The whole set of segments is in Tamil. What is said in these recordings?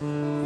Hum.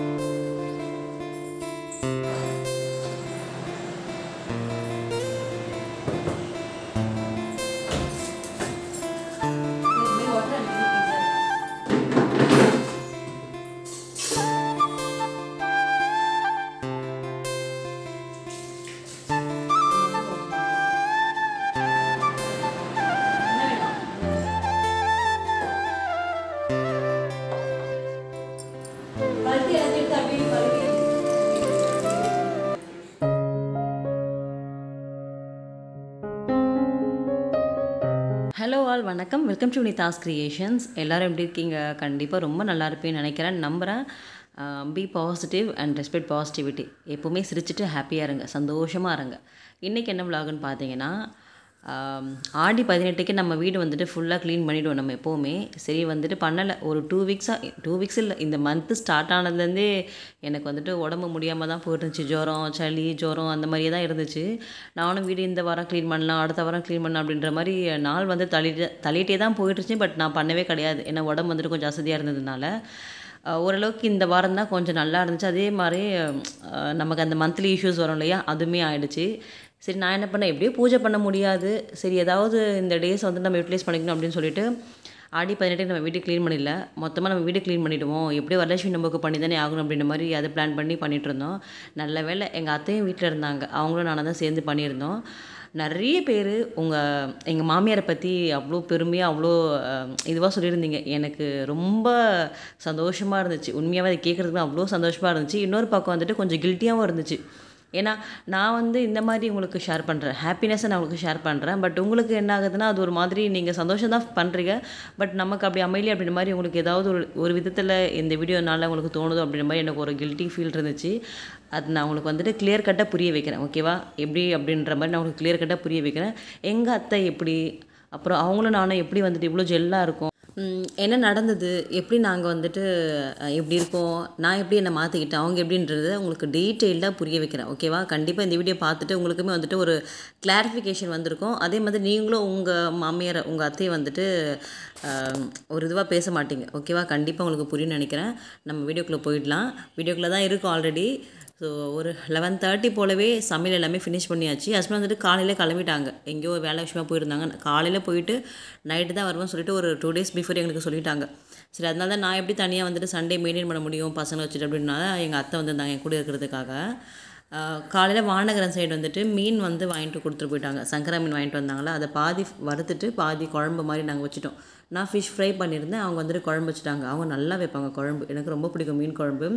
வணக்கம் வெல்கம் டு நிதாஸ் கிரியேஷன்ஸ் எல்லோரும் எப்படி இருக்கீங்க கண்டிப்பாக ரொம்ப நல்லா இருப்பேன்னு நினைக்கிறேன் நம்புகிறேன் be positive and respect positivity எப்போவுமே சிரிச்சுட்டு ஹாப்பியாக இருங்க சந்தோஷமாக இருங்க இன்றைக்கி என்ன விலாகுன்னு பார்த்தீங்கன்னா ஆடி பதினெட்டுக்கு நம்ம வீடு வந்துட்டு ஃபுல்லாக க்ளீன் பண்ணிவிடுவோம் நம்ம எப்போவுமே சரி வந்துட்டு பண்ணலை ஒரு டூ வீக்ஸாக டூ வீக்ஸ் இல்லை இந்த மந்த்து ஸ்டார்ட் ஆனதுலேருந்தே எனக்கு வந்துட்டு உடம்பு முடியாமல் தான் போயிருந்துச்சு ஜுரம் சளி ஜுரம் அந்த மாதிரியே தான் இருந்துச்சு நானும் வீடு இந்த வாரம் க்ளீன் பண்ணலாம் அடுத்த வாரம் க்ளீன் பண்ணலாம் அப்படின்ற மாதிரி நாள் வந்து தள்ளிட்டு தள்ளிகிட்டே தான் போயிட்டுருச்சு பட் நான் பண்ணவே கிடையாது ஏன்னா உடம்பு வந்துட்டு கொஞ்சம் வசதியாக இருந்ததுனால ஓரளவுக்கு இந்த வாரம் தான் கொஞ்சம் நல்லா இருந்துச்சு அதே மாதிரி நமக்கு அந்த மந்த்லி இஷ்யூஸ் வரும் இல்லையா அதுவுமே ஆகிடுச்சு சரி நான் என்ன பண்ணேன் எப்படியோ பூஜை பண்ண முடியாது சரி ஏதாவது இந்த டேஸ் வந்து நம்ம யூட்டிலைஸ் பண்ணிக்கணும் அப்படின்னு சொல்லிட்டு ஆடி பதினெட்டு நம்ம வீட்டை க்ளீன் பண்ணிடல மொத்தமாக நம்ம வீடு க்ளீன் பண்ணிவிடுவோம் எப்படியோ வரலட்சுமி நமக்கு பண்ணி தானே ஆகணும் அப்படின்ற மாதிரி அதை பிளான் பண்ணி பண்ணிகிட்டு இருந்தோம் நல்ல வேலை எங்கள் அத்தையும் வீட்டில் இருந்தாங்க அவங்களும் நான் தான் சேர்ந்து பண்ணியிருந்தோம் நிறைய பேர் உங்கள் எங்கள் மாமியாரை பற்றி அவ்வளோ பெருமையாக அவ்வளோ இதுவாக சொல்லியிருந்தீங்க எனக்கு ரொம்ப சந்தோஷமாக இருந்துச்சு உண்மையாகவே அதை கேட்குறதுக்கு அவ்வளோ சந்தோஷமாக இருந்துச்சு இன்னொரு பக்கம் வந்துட்டு கொஞ்சம் கில்ட்டியாகவும் இருந்துச்சு ஏன்னா நான் வந்து இந்த மாதிரி உங்களுக்கு ஷேர் பண்ணுறேன் ஹாப்பினஸ்ஸை நான் உங்களுக்கு ஷேர் பண்ணுறேன் பட் உங்களுக்கு என்ன ஆகுதுன்னா அது ஒரு மாதிரி நீங்கள் சந்தோஷம் தான் பண்ணுறீங்க பட் நமக்கு அப்படி அமையல அப்படின்ற மாதிரி உங்களுக்கு ஏதாவது ஒரு ஒரு விதத்தில் இந்த வீடியோனால உங்களுக்கு தோணுதோ அப்படின்ற மாதிரி எனக்கு ஒரு கில்ட்டி ஃபீல் இருந்துச்சு அது நான் உங்களுக்கு வந்துட்டு கிளியர் கட்டாக புரிய வைக்கிறேன் ஓகேவா எப்படி அப்படின்ற மாதிரி நான் உங்களுக்கு கிளியர் கட்டாக புரிய வைக்கிறேன் எங்கள் அத்தை எப்படி அப்புறம் அவங்களும் நானும் எப்படி வந்துட்டு இவ்வளோ ஜெல்லாக இருக்கும் என்ன நடந்தது எப்படி நாங்கள் வந்துட்டு எப்படி இருக்கோம் நான் எப்படி என்னை மாற்றிக்கிட்டேன் அவங்க எப்படின்றத உங்களுக்கு டீட்டெயில்டாக புரிய வைக்கிறேன் ஓகேவா கண்டிப்பாக இந்த வீடியோ பார்த்துட்டு உங்களுக்குமே வந்துட்டு ஒரு கிளாரிஃபிகேஷன் வந்திருக்கும் அதே மாதிரி நீங்களும் உங்கள் மாமியார் உங்கள் அத்தையை வந்துட்டு ஒரு இதுவாக பேச மாட்டீங்க ஓகேவா கண்டிப்பாக உங்களுக்கு புரியும்னு நினைக்கிறேன் நம்ம வீடியோக்குள்ளே போயிடலாம் வீடியோக்குள்ளே தான் இருக்கும் ஆல்ரெடி ஸோ ஒரு லெவன் தேர்ட்டி போலவே சமையல் எல்லாமே ஃபினிஷ் பண்ணியாச்சு ஹஸ்பண்ட் வந்துட்டு காலையில் கிளம்பிட்டாங்க எங்கேயோ வேலை விஷயமா போயிருந்தாங்க காலையில் போயிட்டு நைட்டு தான் வருவோம்னு சொல்லிட்டு ஒரு டூ டேஸ் பிஃபோர் எங்களுக்கு சொல்லிட்டாங்க சரி அதனால தான் நான் எப்படி தனியாக வந்துட்டு சண்டே மெயின்டைன் பண்ண முடியும் பசங்களை வச்சுட்டு அப்படின்னா எங்கள் அத்தை வந்திருந்தாங்க என் கூட இருக்கிறதுக்காக காலையில் வானகரன் சைடு வந்துட்டு மீன் வந்து வாங்கிட்டு கொடுத்துட்டு போயிட்டாங்க சங்கரா மீன் வாங்கிட்டு வந்தாங்களா அதை பாதி வறுத்துட்டு பாதி குழம்பு மாதிரி நாங்கள் வச்சுட்டோம் நான் ஃபிஷ் ஃப்ரை பண்ணியிருந்தேன் அவங்க வந்துட்டு குழம்பு வச்சுட்டாங்க அவங்க நல்லா வைப்பாங்க குழம்பு எனக்கு ரொம்ப பிடிக்கும் மீன் குழம்பு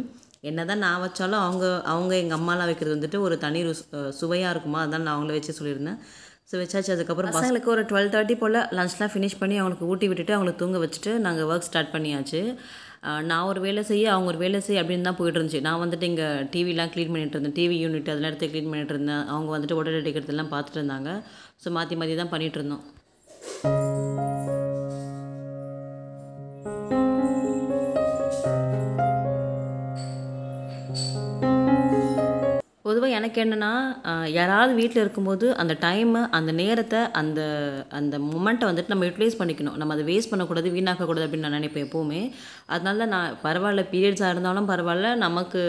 என்ன தான் நான் வச்சாலும் அவங்க அவங்க எங்கள் அம்மாலாம் வைக்கிறது வந்துட்டு ஒரு தனி ரு சுவையாக இருக்குமா அதான் நான் அவங்கள வச்சு சொல்லியிருந்தேன் ஸோ வச்சாச்சு அதுக்கப்புறம் பசங்களுக்கு ஒரு டுவெல் தேர்ட்டி போல் லஞ்ச்லாம் ஃபினிஷ் பண்ணி அவங்களுக்கு ஊட்டி விட்டுட்டு அவங்களை தூங்க வச்சுட்டு நாங்கள் ஒர்க் ஸ்டார்ட் பண்ணியாச்சு நான் ஒரு வேலை செய்ய அவங்க ஒரு வேலை செய்ய அப்படின்னு தான் போயிட்டு இருந்துச்சு நான் வந்துட்டு இங்கே டிவிலாம் க்ளீன் பண்ணிகிட்டு இருந்தேன் டிவி யூனிட் அதெல்லாம் எடுத்து க்ளீன் பண்ணிகிட்டு இருந்தேன் அவங்க வந்துட்டு உடல் எடுக்கிறதெல்லாம் பார்த்துட்டு இருந்தாங்க ஸோ மாற்றி மாற்றி தான் பண்ணிகிட்டு இருந்தோம் எனக்கு என்னென்னா யாராவது வீட்டில் இருக்கும்போது அந்த டைமு அந்த நேரத்தை அந்த அந்த மூமெண்ட்டை வந்துட்டு நம்ம யூட்டிலைஸ் பண்ணிக்கணும் நம்ம அதை வேஸ்ட் பண்ணக்கூடாது வீணாக்கக்கூடாது அப்படின்னு நான் நினைப்பேன் எப்போவுமே அதனால நான் பரவாயில்ல பீரியட்ஸாக இருந்தாலும் பரவாயில்ல நமக்கு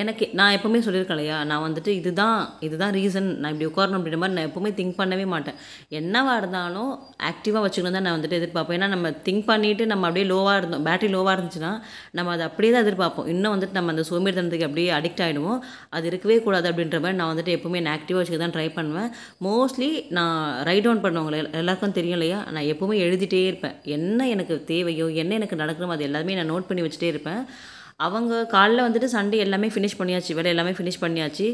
எனக்கு நான் எப்போவுமே சொல்லியிருக்கேன் இல்லையா நான் வந்துட்டு இதுதான் இதுதான் ரீசன் நான் இப்படி உட்காரணும் அப்படின்ற மாதிரி நான் எப்போவுமே திங்க் பண்ணவே மாட்டேன் என்னவாக இருந்தாலும் ஆக்டிவாக வச்சுக்கணும் தான் நான் வந்துட்டு எதிர்பார்ப்பேன் ஏன்னா நம்ம திங்க் பண்ணிவிட்டு நம்ம அப்படியே லோவாக இருந்தோம் பேட்டரி லோவாக இருந்துச்சுன்னா நம்ம அதை அப்படியே தான் எதிர்பார்ப்போம் இன்னும் வந்துட்டு நம்ம அந்த தனத்துக்கு அப்படியே அடிக்ட் ஆகிடுவோம் அது இருக்கவே கூடாது அப்படின்ற மாதிரி நான் வந்துட்டு எப்போவுமே நான் ஆக்டிவாக வச்சுக்க தான் ட்ரை பண்ணுவேன் மோஸ்ட்லி நான் ரைட் டவுன் பண்ணுவங்களே எல்லாருக்கும் தெரியும் இல்லையா நான் எப்போவுமே எழுதிட்டே இருப்பேன் என்ன எனக்கு தேவையோ என்ன எனக்கு நடக்கணுமோ அது எல்லாமே நான் நோட் பண்ணி வச்சுட்டே இருப்பேன் அவங்க காலைல வந்துட்டு சண்டே எல்லாமே ஃபினிஷ் பண்ணியாச்சு வேலை எல்லாமே ஃபினிஷ் பண்ணியாச்சு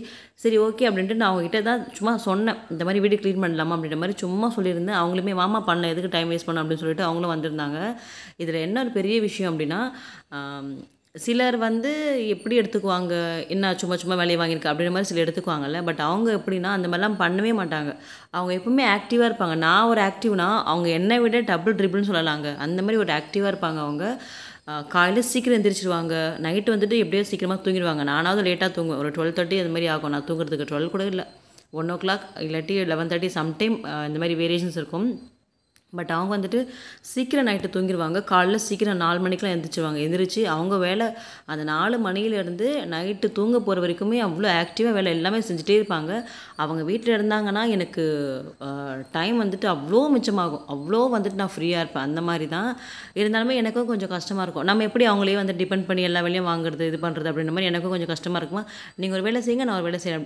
சரி ஓகே அப்படின்ட்டு நான் அவங்ககிட்ட தான் சும்மா சொன்னேன் இந்த மாதிரி வீடு க்ளீன் பண்ணலாமா அப்படின்ற மாதிரி சும்மா சொல்லியிருந்தேன் அவங்களுமே மாமா பண்ணல எதுக்கு டைம் வேஸ்ட் பண்ண அப்படின்னு சொல்லிட்டு அவங்களும் வந்திருந்தாங்க இதில் என்ன ஒரு பெரிய விஷயம் அப்படின்னா சிலர் வந்து எப்படி எடுத்துக்குவாங்க என்ன சும்மா சும்மா வேலையை வாங்கியிருக்கு அப்படின்ற மாதிரி சிலர் எடுத்துக்குவாங்கல்ல பட் அவங்க எப்படின்னா அந்த மாதிரிலாம் பண்ணவே மாட்டாங்க அவங்க எப்பவுமே ஆக்டிவாக இருப்பாங்க நான் ஒரு ஆக்டிவ்னா அவங்க என்னை விட டபுள் ட்ரிபிள்னு சொல்லலாங்க அந்த மாதிரி ஒரு ஆக்டிவாக இருப்பாங்க அவங்க காலையில் சீக்கிரம் எந்திரிச்சிருவாங்க நைட்டு வந்துட்டு எப்படியோ சீக்கிரமாக தூங்கிடுவாங்க நானாவது லேட்டாக தூங்குவேன் ஒரு டுவெல் தேர்ட்டி அது மாதிரி ஆகும் நான் தூங்குறதுக்கு டுவெல் கூட இல்லை ஒன் ஓ கிளாக் இல்லாட்டி லெவன் தேர்ட்டி சம்டைம் இந்த மாதிரி வேரியேஷன்ஸ் இருக்கும் பட் அவங்க வந்துட்டு சீக்கிரம் நைட்டு தூங்கிடுவாங்க காலைல சீக்கிரம் நாலு மணிக்கெலாம் எழுந்திரிச்சிருவாங்க எந்திரிச்சு அவங்க வேலை அந்த நாலு மணியிலேருந்து நைட்டு தூங்க போகிற வரைக்குமே அவ்வளோ ஆக்டிவாக வேலை எல்லாமே செஞ்சுட்டே இருப்பாங்க அவங்க வீட்டில் இருந்தாங்கன்னா எனக்கு டைம் வந்துட்டு அவ்வளோ மிச்சமாகும் அவ்வளோ வந்துட்டு நான் ஃப்ரீயாக இருப்பேன் அந்த மாதிரி தான் இருந்தாலுமே எனக்கும் கொஞ்சம் கஷ்டமாக இருக்கும் நம்ம எப்படி அவங்களே வந்து டிபெண்ட் பண்ணி எல்லா வேலையும் வாங்குறது இது பண்ணுறது அப்படின்ற மாதிரி எனக்கும் கொஞ்சம் கஷ்டமாக இருக்குமா நீங்கள் ஒரு வேலை செய்யுங்க நான் ஒரு வேலை செய்ய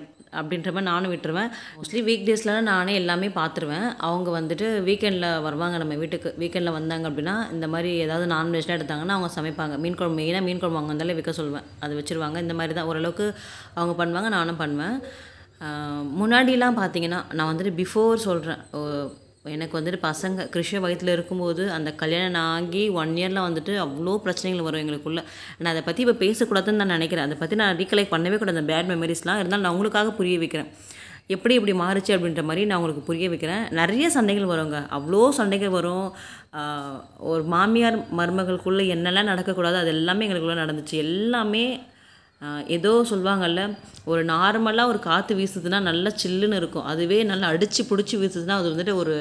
அப்படின்ற மாதிரி நானும் விட்டுருவேன் மோஸ்ட்லி வீக் டேஸ்லாம் நானே எல்லாமே பார்த்துருவேன் அவங்க வந்துட்டு வீக்கெண்டில் வர வருவாங்க நம்ம வீட்டுக்கு வீக்கெண்டில் வந்தாங்க அப்படின்னா இந்த மாதிரி ஏதாவது நான்வெஜ்லாம் எடுத்தாங்கன்னா அவங்க சமைப்பாங்க மீன் குழம்பு மெயினாக மீன் குழம்பு அவங்க வந்தாலே விற்க சொல்வேன் அது வச்சுருவாங்க இந்த மாதிரி தான் ஓரளவுக்கு அவங்க பண்ணுவாங்க நானும் பண்ணுவேன் முன்னாடிலாம் பார்த்தீங்கன்னா நான் வந்துட்டு பிஃபோர் சொல்கிறேன் எனக்கு வந்துட்டு பசங்க கிருஷ்ண வயதில் இருக்கும்போது அந்த கல்யாணம் ஆகி ஒன் இயரில் வந்துட்டு அவ்வளோ பிரச்சனைகள் வரும் எங்களுக்குள்ளே நான் அதை பற்றி இப்போ பேசக்கூடாதுன்னு நான் நினைக்கிறேன் அதை பற்றி நான் ரீகலெக்ட் பண்ணவே கூடாது அந்த பேட் மெமரிஸ்லாம் இருந்தாலும் நான் உங்களுக்காக புரிய வைக்கிறேன் எப்படி இப்படி மாறுச்சு அப்படின்ற மாதிரி நான் உங்களுக்கு புரிய வைக்கிறேன் நிறைய சண்டைகள் வருங்க அவ்வளோ சண்டைகள் வரும் ஒரு மாமியார் மருமகளுக்குள்ளே என்னெல்லாம் நடக்கக்கூடாது அது எல்லாமே எங்களுக்குள்ளே நடந்துச்சு எல்லாமே ஏதோ சொல்லுவாங்கல்ல ஒரு நார்மலாக ஒரு காற்று வீசுதுன்னா நல்லா சில்லுன்னு இருக்கும் அதுவே நல்லா அடித்து பிடிச்சி வீசுதுன்னா அது வந்துட்டு ஒரு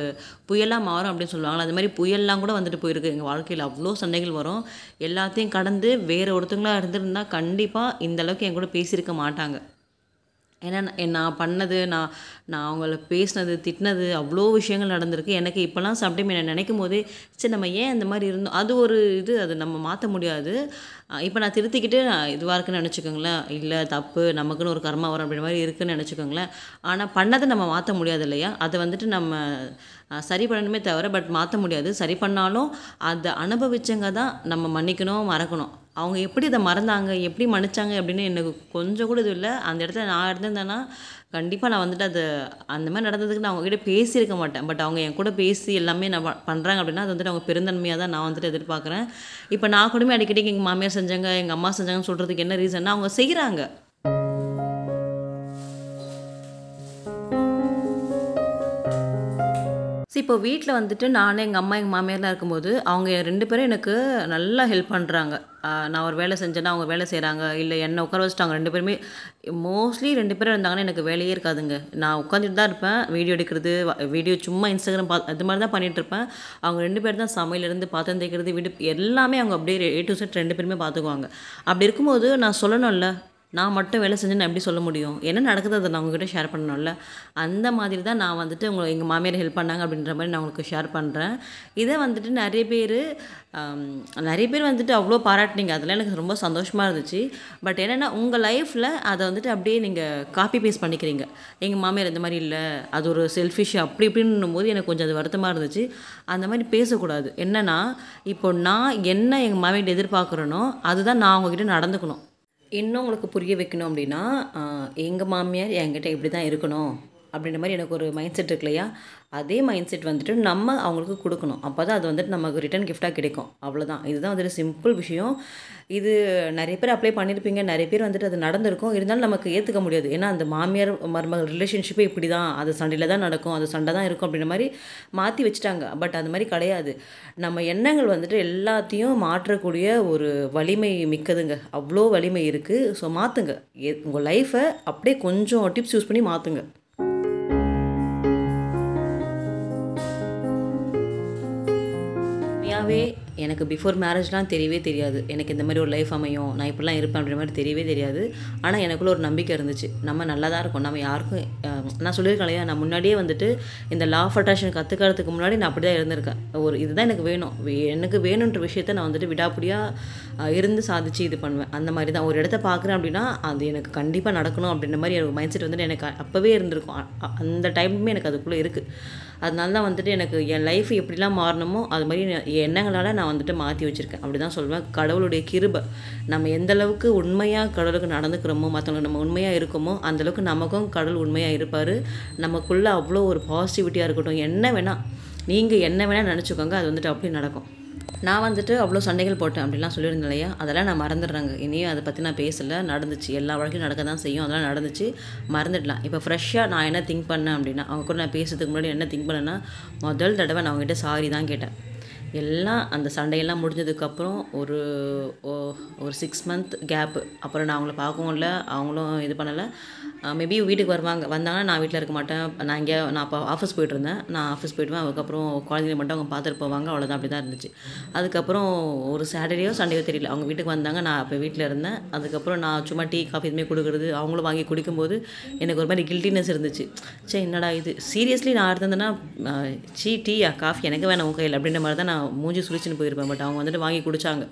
புயலாக மாறும் அப்படின்னு சொல்லுவாங்களா அது மாதிரி புயல்லாம் கூட வந்துட்டு போயிருக்கு எங்கள் வாழ்க்கையில் அவ்வளோ சண்டைகள் வரும் எல்லாத்தையும் கடந்து வேறு ஒருத்தங்களாக இருந்திருந்தால் கண்டிப்பாக இந்தளவுக்கு என் கூட பேசியிருக்க மாட்டாங்க ஏன்னா நான் பண்ணது நான் நான் அவங்கள பேசினது திட்டினது அவ்வளோ விஷயங்கள் நடந்திருக்கு எனக்கு இப்போலாம் சம்டைம் என்னை நினைக்கும் போதே சரி நம்ம ஏன் அந்த மாதிரி இருந்தோம் அது ஒரு இது அது நம்ம மாற்ற முடியாது இப்போ நான் திருத்திக்கிட்டு நான் இதுவாக இருக்குன்னு நினச்சிக்கோங்களேன் இல்லை தப்பு நமக்குன்னு ஒரு கர்மா வரும் அப்படின்ற மாதிரி இருக்குன்னு நினச்சிக்கோங்களேன் ஆனால் பண்ணதை நம்ம மாற்ற முடியாது இல்லையா அதை வந்துட்டு நம்ம சரி பண்ணணுமே தவிர பட் மாற்ற முடியாது சரி பண்ணாலும் அதை அனுபவிச்சங்க தான் நம்ம மன்னிக்கணும் மறக்கணும் அவங்க எப்படி இதை மறந்தாங்க எப்படி மன்னிச்சாங்க அப்படின்னு எனக்கு கொஞ்சம் கூட இது இல்லை அந்த இடத்துல நான் இருந்திருந்தேன்னா கண்டிப்பாக நான் வந்துட்டு அது அந்த மாதிரி நடந்ததுக்கு நான் அவங்ககிட்ட பேசியிருக்க மாட்டேன் பட் அவங்க என் கூட பேசி எல்லாமே நான் பண்ணுறாங்க அப்படின்னா அது வந்துட்டு அவங்க பெருந்தன்மையாக தான் நான் வந்துட்டு எதிர்பார்க்குறேன் இப்போ நான் கூடமே அடிக்கடி எங்கள் மாமியார் செஞ்சாங்க எங்கள் அம்மா செஞ்சாங்கன்னு சொல்கிறதுக்கு என்ன ரீசன்னா அவங்க செய்கிறாங்க ஸோ இப்போ வீட்டில் வந்துட்டு நானே எங்கள் அம்மா எங்கள் மாமியார்லாம் இருக்கும்போது அவங்க ரெண்டு பேரும் எனக்கு நல்லா ஹெல்ப் பண்ணுறாங்க நான் ஒரு வேலை செஞ்சேன்னா அவங்க வேலை செய்கிறாங்க இல்லை என்னை உட்கார வச்சுட்டாங்க ரெண்டு பேருமே மோஸ்ட்லி ரெண்டு பேரும் இருந்தாங்கன்னா எனக்கு வேலையே இருக்காதுங்க நான் உட்காந்துட்டு தான் இருப்பேன் வீடியோ எடுக்கிறது வீடியோ சும்மா இன்ஸ்டாகிராம் பா அது மாதிரி தான் பண்ணிகிட்ருப்பேன் அவங்க ரெண்டு பேர் தான் சமையலேருந்து பார்த்து தைக்கிறது வீடு எல்லாமே அவங்க அப்படியே ஏ டு செட் ரெண்டு பேருமே பார்த்துக்குவாங்க அப்படி இருக்கும்போது நான் சொல்லணும்ல நான் மட்டும் வேலை செஞ்சு நான் எப்படி சொல்ல முடியும் என்ன நடக்குது அதை நான் உங்ககிட்ட ஷேர் பண்ணணும்ல அந்த மாதிரி தான் நான் வந்துட்டு உங்களை எங்கள் மாமியார் ஹெல்ப் பண்ணாங்க அப்படின்ற மாதிரி நான் உங்களுக்கு ஷேர் பண்ணுறேன் இதை வந்துட்டு நிறைய பேர் நிறைய பேர் வந்துட்டு அவ்வளோ பாராட்டினீங்க அதெல்லாம் எனக்கு ரொம்ப சந்தோஷமாக இருந்துச்சு பட் என்னென்னா உங்கள் லைஃப்பில் அதை வந்துட்டு அப்படியே நீங்கள் காப்பி பேஸ்ட் பண்ணிக்கிறீங்க எங்கள் மாமியார் இந்த மாதிரி இல்லை அது ஒரு செல்ஃபிஷ் அப்படி இப்படின்னும் போது எனக்கு கொஞ்சம் அது வருத்தமாக இருந்துச்சு அந்த மாதிரி பேசக்கூடாது என்னென்னா இப்போ நான் என்ன எங்கள் மாமியார்கிட்ட எதிர்பார்க்குறேனோ அதுதான் நான் அவங்கக்கிட்ட நடந்துக்கணும் இன்னும் உங்களுக்கு புரிய வைக்கணும் அப்படின்னா எங்கள் மாமியார் என்கிட்ட இப்படி தான் இருக்கணும் அப்படின்ற மாதிரி எனக்கு ஒரு மைண்ட் செட் இருக்கு இல்லையா அதே மைண்ட் செட் வந்துட்டு நம்ம அவங்களுக்கு கொடுக்கணும் அப்போ தான் அது வந்துட்டு நமக்கு ரிட்டன் கிஃப்டாக கிடைக்கும் அவ்வளோதான் இதுதான் வந்துட்டு சிம்பிள் விஷயம் இது நிறைய பேர் அப்ளை பண்ணியிருப்பீங்க நிறைய பேர் வந்துட்டு அது நடந்திருக்கும் இருந்தாலும் நமக்கு ஏற்றுக்க முடியாது ஏன்னா அந்த மாமியார் மருமகள் ரிலேஷன்ஷிப்பே இப்படி தான் அது சண்டையில் தான் நடக்கும் அது சண்டை தான் இருக்கும் அப்படின்ற மாதிரி மாற்றி வச்சுட்டாங்க பட் அந்த மாதிரி கிடையாது நம்ம எண்ணங்கள் வந்துட்டு எல்லாத்தையும் மாற்றக்கூடிய ஒரு வலிமை மிக்கதுங்க அவ்வளோ வலிமை இருக்குது ஸோ மாற்றுங்க உங்கள் லைஃப்பை அப்படியே கொஞ்சம் டிப்ஸ் யூஸ் பண்ணி மாற்றுங்க ஃபுல்லாகவே எனக்கு பிஃபோர் மேரேஜ்லாம் தெரியவே தெரியாது எனக்கு இந்த மாதிரி ஒரு லைஃப் அமையும் நான் இப்படிலாம் இருப்பேன் அப்படின்ற மாதிரி தெரியவே தெரியாது ஆனால் எனக்குள்ள ஒரு நம்பிக்கை இருந்துச்சு நம்ம நல்லா தான் இருக்கும் நம்ம யாருக்கும் நான் சொல்லியிருக்கேன் இல்லையா நான் முன்னாடியே வந்துட்டு இந்த லா ஆஃப் அட்ராக்ஷன் கற்றுக்கிறதுக்கு முன்னாடி நான் அப்படி தான் இருந்திருக்கேன் ஒரு இதுதான் எனக்கு வேணும் எனக்கு வேணுன்ற விஷயத்தை நான் வந்துட்டு விடாப்படியாக இருந்து சாதிச்சு இது பண்ணுவேன் அந்த மாதிரி தான் ஒரு இடத்த பார்க்குறேன் அப்படின்னா அது எனக்கு கண்டிப்பாக நடக்கணும் அப்படின்ற மாதிரி எனக்கு மைண்ட் செட் வந்துட்டு எனக்கு அப்போவே இருந்திருக்கும் அந்த டைமுமே எனக்கு அதுக்குள்ளே இருக்குது அதனால தான் வந்துட்டு எனக்கு என் லைஃப் எப்படிலாம் மாறணுமோ அது மாதிரி எண்ணங்களால் நான் வந்துட்டு மாற்றி வச்சுருக்கேன் அப்படி தான் சொல்லுவேன் கடவுளுடைய கிருபை நம்ம எந்த அளவுக்கு உண்மையாக கடவுளுக்கு நடந்துக்கிறோமோ மற்றவங்களுக்கு நம்ம உண்மையாக இருக்கோமோ அந்தளவுக்கு நமக்கும் கடவுள் உண்மையாக இருப்பார் நமக்குள்ளே அவ்வளோ ஒரு பாசிட்டிவிட்டியாக இருக்கட்டும் என்ன வேணால் நீங்கள் என்ன வேணால் நினச்சிக்கோங்க அது வந்துட்டு அப்படி நடக்கும் நான் வந்துட்டு அவ்வளோ சண்டைகள் போட்டேன் அப்படிலாம் சொல்லியிருந்தேன் இல்லையா அதெல்லாம் நான் மறந்துடுறாங்க இனியும் அதை பற்றி நான் பேசலை நடந்துச்சு எல்லா வழக்கும் நடக்க தான் செய்யும் அதெல்லாம் நடந்துச்சு மறந்துடலாம் இப்போ ஃப்ரெஷ்ஷாக நான் என்ன திங்க் பண்ணேன் அப்படின்னா அவங்க கூட நான் பேசுறதுக்கு முன்னாடி என்ன திங்க் பண்ணேன்னா முதல் தடவை நான் அவங்ககிட்ட சாரி தான் கேட்டேன் எல்லாம் அந்த சண்டையெல்லாம் முடிஞ்சதுக்கப்புறம் ஒரு ஒரு சிக்ஸ் மந்த் கேப்பு அப்புறம் நான் அவங்கள பார்க்கவும் இல்லை அவங்களும் இது பண்ணலை மேபி வீட்டுக்கு வருவாங்க வந்தாங்கன்னா நான் வீட்டில் இருக்க மாட்டேன் நான் இங்கே நான் இப்போ ஆஃபீஸ் போயிட்டுருந்தேன் நான் ஆஃபீஸ் போயிடுவேன் அதுக்கப்புறம் குழந்தைங்க மட்டும் அவங்க பார்த்துட்டு போவாங்க அவ்வளோதான் அப்படி தான் இருந்துச்சு அதுக்கப்புறம் ஒரு சாட்டர்டேயோ சண்டேயோ தெரியல அவங்க வீட்டுக்கு வந்தாங்க நான் அப்போ வீட்டில் இருந்தேன் அதுக்கப்புறம் நான் சும்மா டீ காஃபி எதுவுமே கொடுக்குறது அவங்களும் வாங்கி குடிக்கும்போது எனக்கு ஒரு மாதிரி கில்ட்டினஸ் இருந்துச்சு சே என்னடா இது சீரியஸ்லி நான் இருந்தேன்னா சீ டீயா காஃபி எனக்கு வேணாம் உங்கள் கையில் அப்படின்ற மாதிரி தான் நான் மூஞ்சி சுழிச்சின்னு போயிருப்பேன் பட் அவங்க வந்துட்டு வாங்கி குடித்தாங்க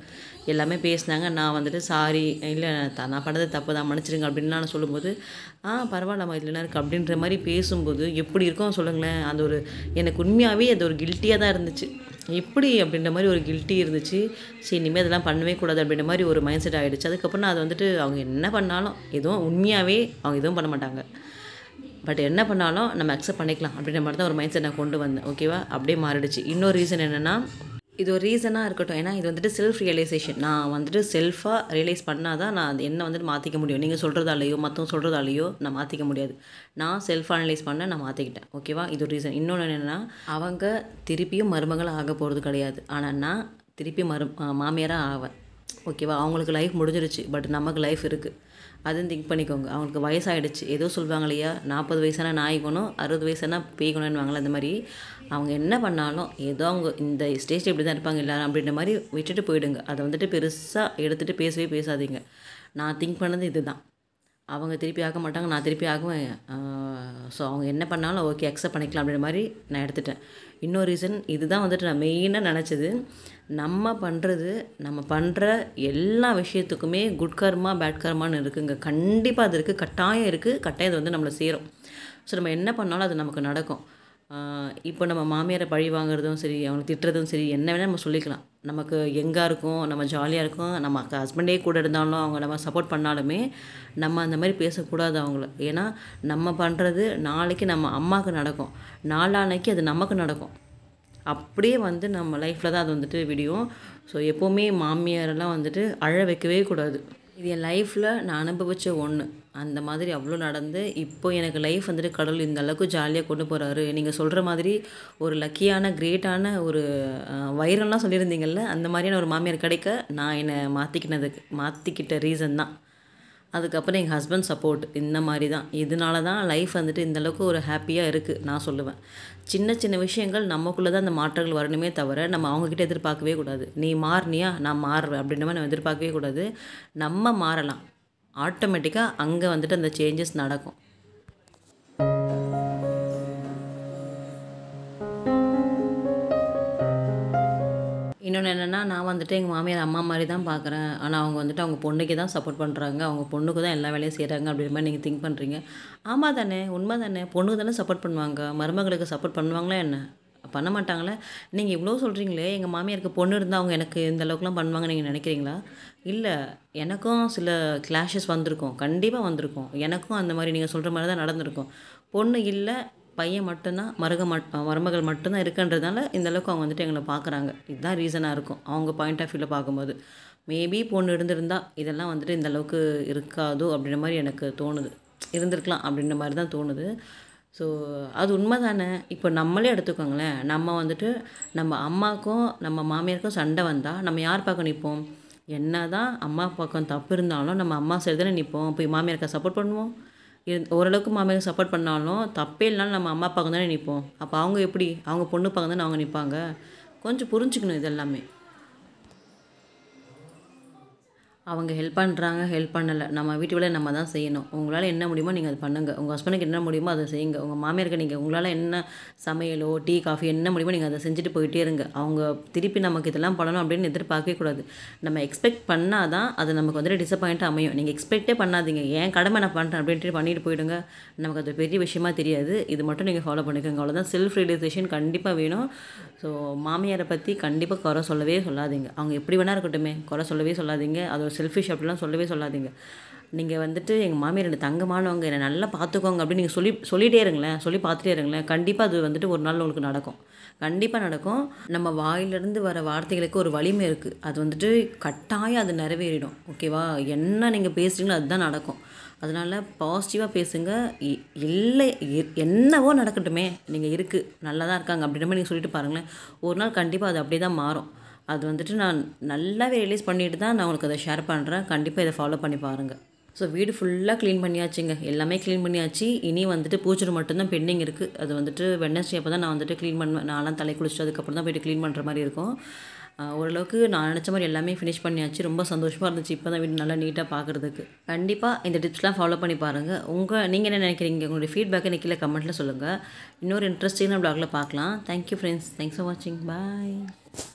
எல்லாமே பேசினாங்க நான் வந்துட்டு சாரி இல்லை நான் பண்ணது தப்பு தான் மன்னிச்சிருங்க அப்படின்னு நான் சொல்லும்போது ஆ பரவாயில்ல இதில் இல்லைனா இருக்குது அப்படின்ற மாதிரி பேசும்போது எப்படி இருக்கும் சொல்லுங்களேன் அந்த ஒரு எனக்கு உண்மையாகவே அது ஒரு கில்ட்டியாக தான் இருந்துச்சு எப்படி அப்படின்ற மாதிரி ஒரு கில்ட்டி இருந்துச்சு சரி இனிமேல் அதெல்லாம் பண்ணவே கூடாது அப்படின்ற மாதிரி ஒரு மைண்ட் செட் ஆகிடுச்சு அதுக்கப்புறம் அதை வந்துட்டு அவங்க என்ன பண்ணாலும் எதுவும் உண்மையாகவே அவங்க எதுவும் பண்ண மாட்டாங்க பட் என்ன பண்ணாலும் நம்ம அக்செப்ட் பண்ணிக்கலாம் அப்படின்ற மாதிரி தான் ஒரு மைண்ட் செட் நான் கொண்டு வந்தேன் ஓகேவா அப்படியே மாறிடுச்சு இன்னொரு ரீசன் என்னென்னா இது ஒரு ரீசனாக இருக்கட்டும் ஏன்னா இது வந்துட்டு செல்ஃப் ரியலைசேஷன் நான் வந்துட்டு செல்ஃபாக ரியலைஸ் பண்ணால் தான் நான் அது என்ன வந்துட்டு மாற்றிக்க முடியும் நீங்கள் சொல்கிறதாலையோ மற்றவங்க சொல்கிறதாலேயோ நான் மாற்றிக்க முடியாது நான் செல்ஃப் அனலைஸ் பண்ண நான் மாற்றிக்கிட்டேன் ஓகேவா இது ஒரு ரீசன் இன்னொன்று என்னென்னா அவங்க திருப்பியும் மருமகள் ஆக போகிறது கிடையாது ஆனால் நான் திருப்பி மரு மாமியாராக ஆவேன் ஓகேவா அவங்களுக்கு லைஃப் முடிஞ்சிருச்சு பட் நமக்கு லைஃப் இருக்குது அதுவும் திங்க் பண்ணிக்கோங்க அவங்களுக்கு வயசாகிடுச்சு ஏதோ சொல்லுவாங்க இல்லையா நாற்பது வயசான நாய்க்கணும் அறுபது வயசான பேய்க்கணும்னுவாங்களே அந்த மாதிரி அவங்க என்ன பண்ணாலும் ஏதோ அவங்க இந்த ஸ்டேஜ் இப்படி தான் இருப்பாங்க இல்லை அப்படின்ற மாதிரி விட்டுட்டு போயிடுங்க அதை வந்துட்டு பெருசாக எடுத்துகிட்டு பேசவே பேசாதீங்க நான் திங்க் பண்ணது இது தான் அவங்க திருப்பி ஆக மாட்டாங்க நான் திருப்பி ஆகுவேன் ஸோ அவங்க என்ன பண்ணாலும் ஓகே அக்செப்ட் பண்ணிக்கலாம் அப்படின்ற மாதிரி நான் எடுத்துட்டேன் இன்னொரு ரீசன் இதுதான் வந்துட்டு நான் மெயினாக நினச்சது நம்ம பண்ணுறது நம்ம பண்ணுற எல்லா விஷயத்துக்குமே குட் கர்மா பேட் கர்மான்னு இருக்குங்க கண்டிப்பாக அது இருக்குது கட்டாயம் இருக்குது கட்டாயம் வந்து நம்மளை சேரும் ஸோ நம்ம என்ன பண்ணாலும் அது நமக்கு நடக்கும் இப்போ நம்ம மாமியாரை பழி வாங்குறதும் சரி அவனை திட்டுறதும் சரி என்ன வேணால் நம்ம சொல்லிக்கலாம் நமக்கு எங்கே இருக்கும் நம்ம ஜாலியாக இருக்கும் நம்ம ஹஸ்பண்டே கூட இருந்தாலும் அவங்க நம்ம சப்போர்ட் பண்ணாலுமே நம்ம அந்த மாதிரி பேசக்கூடாது அவங்கள ஏன்னா நம்ம பண்ணுறது நாளைக்கு நம்ம அம்மாவுக்கு நடக்கும் நாளானைக்கு அது நமக்கு நடக்கும் அப்படியே வந்து நம்ம லைஃப்பில் தான் அது வந்துட்டு விடியும் ஸோ எப்போவுமே மாமியாரெல்லாம் வந்துட்டு அழ வைக்கவே கூடாது இது என் லைஃப்பில் நான் அனுபவித்த ஒன்று அந்த மாதிரி அவ்வளோ நடந்து இப்போ எனக்கு லைஃப் வந்துட்டு கடவுள் இந்த அளவுக்கு ஜாலியாக கொண்டு போகிறாரு நீங்கள் சொல்கிற மாதிரி ஒரு லக்கியான கிரேட்டான ஒரு வைரம்லாம் சொல்லியிருந்தீங்கல்ல அந்த மாதிரியான ஒரு மாமியார் கிடைக்க நான் என்னை மாற்றிக்கினதுக்கு மாற்றிக்கிட்ட ரீசன் தான் அதுக்கப்புறம் எங்கள் ஹஸ்பண்ட் சப்போர்ட் இந்த மாதிரி தான் இதனால தான் லைஃப் வந்துட்டு இந்தளவுக்கு ஒரு ஹாப்பியாக இருக்குது நான் சொல்லுவேன் சின்ன சின்ன விஷயங்கள் நமக்குள்ளே தான் அந்த மாற்றங்கள் வரணுமே தவிர நம்ம அவங்கக்கிட்ட எதிர்பார்க்கவே கூடாது நீ மாறினியா நான் மாறுவேன் அப்படின்ற நம்ம எதிர்பார்க்கவே கூடாது நம்ம மாறலாம் ஆட்டோமேட்டிக்காக அங்கே வந்துட்டு அந்த சேஞ்சஸ் நடக்கும் இன்னொன்று என்னென்னா நான் வந்துட்டு எங்கள் மாமியார் அம்மா மாதிரி தான் பார்க்குறேன் ஆனால் அவங்க வந்துட்டு அவங்க பொண்ணுக்கு தான் சப்போர்ட் பண்ணுறாங்க அவங்க பொண்ணுக்கு தான் எல்லா வேலையும் செய்கிறாங்க அப்படின்ற மாதிரி நீங்கள் திங்க் பண்ணுறீங்க ஆமாம் தானே உண்மை தானே பொண்ணுக்கு தானே சப்போர்ட் பண்ணுவாங்க மருமகளுக்கு சப்போர்ட் பண்ணுவாங்களா என்ன பண்ண மாட்டாங்களே நீங்கள் இவ்வளோ சொல்கிறீங்களே எங்கள் மாமியாருக்கு பொண்ணு இருந்தால் அவங்க எனக்கு இந்த அளவுக்குலாம் பண்ணுவாங்க நீங்கள் நினைக்கிறீங்களா இல்லை எனக்கும் சில கிளாஷஸ் வந்திருக்கும் கண்டிப்பாக வந்திருக்கும் எனக்கும் அந்த மாதிரி நீங்கள் சொல்கிற மாதிரி தான் நடந்திருக்கும் பொண்ணு இல்லை பையன் மட்டும்தான் மருக மருமகள் மட்டும்தான் இருக்குன்றதுனால இந்தளவுக்கு அவங்க வந்துட்டு எங்களை பார்க்குறாங்க இதுதான் ரீசனாக இருக்கும் அவங்க பாயிண்ட் ஆஃப் வியூவில் பார்க்கும்போது மேபி பொண்ணு இருந்திருந்தால் இதெல்லாம் வந்துட்டு இந்தளவுக்கு இருக்காதோ அப்படின்ற மாதிரி எனக்கு தோணுது இருந்திருக்கலாம் அப்படின்ற மாதிரி தான் தோணுது ஸோ அது உண்மை தானே இப்போ நம்மளே எடுத்துக்கோங்களேன் நம்ம வந்துட்டு நம்ம அம்மாவுக்கும் நம்ம மாமியாருக்கும் சண்டை வந்தால் நம்ம யார் பார்க்க நிற்போம் என்ன தான் அம்மா பக்கம் தப்பு இருந்தாலும் நம்ம அம்மா சரி தானே நிற்போம் போய் மாமியாருக்கா சப்போர்ட் பண்ணுவோம் ஓரளவுக்கு மாமியாருக்கு சப்போர்ட் பண்ணாலும் தப்பே இல்லைனாலும் நம்ம அம்மா அப்பாவுக்கு தானே நிற்போம் அப்போ அவங்க எப்படி அவங்க பொண்ணு பார்க்க தானே அவங்க நிற்பாங்க கொஞ்சம் புரிஞ்சுக்கணும் இது எல்லாமே அவங்க ஹெல்ப் பண்ணுறாங்க ஹெல்ப் பண்ணலை நம்ம வீட்டு வேலை நம்ம தான் செய்யணும் உங்களால் என்ன முடியுமோ நீங்கள் அது பண்ணுங்கள் உங்கள் ஹஸ்பண்டுக்கு என்ன முடியுமோ அதை செய்யுங்க உங்கள் மாமியாருக்கு நீங்கள் உங்களால் என்ன சமையலோ டீ காஃபி என்ன முடியுமோ நீங்கள் அதை செஞ்சுட்டு போயிட்டே இருங்க அவங்க திருப்பி நமக்கு இதெல்லாம் பண்ணணும் அப்படின்னு எதிர்பார்க்கவே கூடாது நம்ம எக்ஸ்பெக்ட் பண்ணால் தான் அது நமக்கு வந்துட்டு டிசப்பாயிண்ட் அமையும் நீங்கள் எக்ஸ்பெக்டே பண்ணாதீங்க ஏன் கடமை நான் பண்ணுறேன் அப்படின்ட்டு பண்ணிட்டு போயிடுங்க நமக்கு அது பெரிய விஷயமா தெரியாது இது மட்டும் நீங்கள் ஃபாலோ பண்ணிக்கோங்க அவ்வளோதான் செல்ஃப் ரியலைசேஷன் கண்டிப்பாக வேணும் ஸோ மாமியாரை பற்றி கண்டிப்பாக குறை சொல்லவே சொல்லாதீங்க அவங்க எப்படி வேணா இருக்கட்டும் குறை சொல்லவே சொல்லாதீங்க அதோட செல்ஃபிஷ் அப்படிலாம் சொல்லவே சொல்லாதீங்க நீங்கள் வந்துட்டு எங்கள் மாமியார் ரெண்டு தங்கமானவங்க என்னை நல்லா பார்த்துக்கோங்க அப்படின்னு நீங்கள் சொல்லி சொல்லிகிட்டே இருங்களேன் சொல்லி பார்த்துட்டே இருங்களேன் கண்டிப்பாக அது வந்துட்டு ஒரு நாள் உங்களுக்கு நடக்கும் கண்டிப்பாக நடக்கும் நம்ம வாயிலிருந்து வர வார்த்தைகளுக்கு ஒரு வலிமை இருக்குது அது வந்துட்டு கட்டாயம் அது நிறைவேறிடும் ஓகேவா என்ன நீங்கள் பேசுகிறீங்களோ அதுதான் நடக்கும் அதனால் பாசிட்டிவாக பேசுங்க இல்லை என்னவோ நடக்கட்டுமே நீங்கள் இருக்குது நல்லா தான் இருக்காங்க அப்படின்ற மாதிரி நீங்கள் சொல்லிட்டு பாருங்களேன் ஒரு நாள் கண்டிப்பாக அது அப்படியே தான் மாறும் அது வந்துட்டு நான் நல்லாவே ரிலீஸ் பண்ணிட்டு தான் நான் உங்களுக்கு அதை ஷேர் பண்ணுறேன் கண்டிப்பாக இதை ஃபாலோ பண்ணி பாருங்கள் ஸோ வீடு ஃபுல்லாக க்ளீன் பண்ணியாச்சுங்க எல்லாமே க்ளீன் பண்ணியாச்சு இனி வந்துட்டு பூச்சொரு மட்டும்தான் பெண்டிங் இருக்குது அது வந்துட்டு வெட்னஸ்டே அப்போ தான் நான் வந்துட்டு க்ளீன் பண்ணுவேன் நான்லாம் தலை குளிச்சுட்டு அதுக்கப்புறம் தான் போய்ட்டு க்ளீன் பண்ணுற மாதிரி இருக்கும் ஓரளவுக்கு நான் நினச்ச மாதிரி எல்லாமே ஃபினிஷ் பண்ணியாச்சு ரொம்ப சந்தோஷமாக இருந்துச்சு இப்போ தான் வீடு நல்லா நீட்டாக பார்க்குறதுக்கு கண்டிப்பாக இந்த டிப்ஸ்லாம் ஃபாலோ பண்ணி பாருங்கள் உங்கள் நீங்கள் என்ன நினைக்கிறீங்க உங்களுடைய ஃபீட்பேக்கை எனக்கு கீழே கமெண்ட்டில் சொல்லுங்கள் இன்னொரு இன்ட்ரெஸ்டிங்கான ப்ளாகில் பார்க்கலாம் தேங்க்யூ ஃப்ரெண்ட்ஸ் தேங்க்ஸ் ஃபார் வாட்சிங் பாய்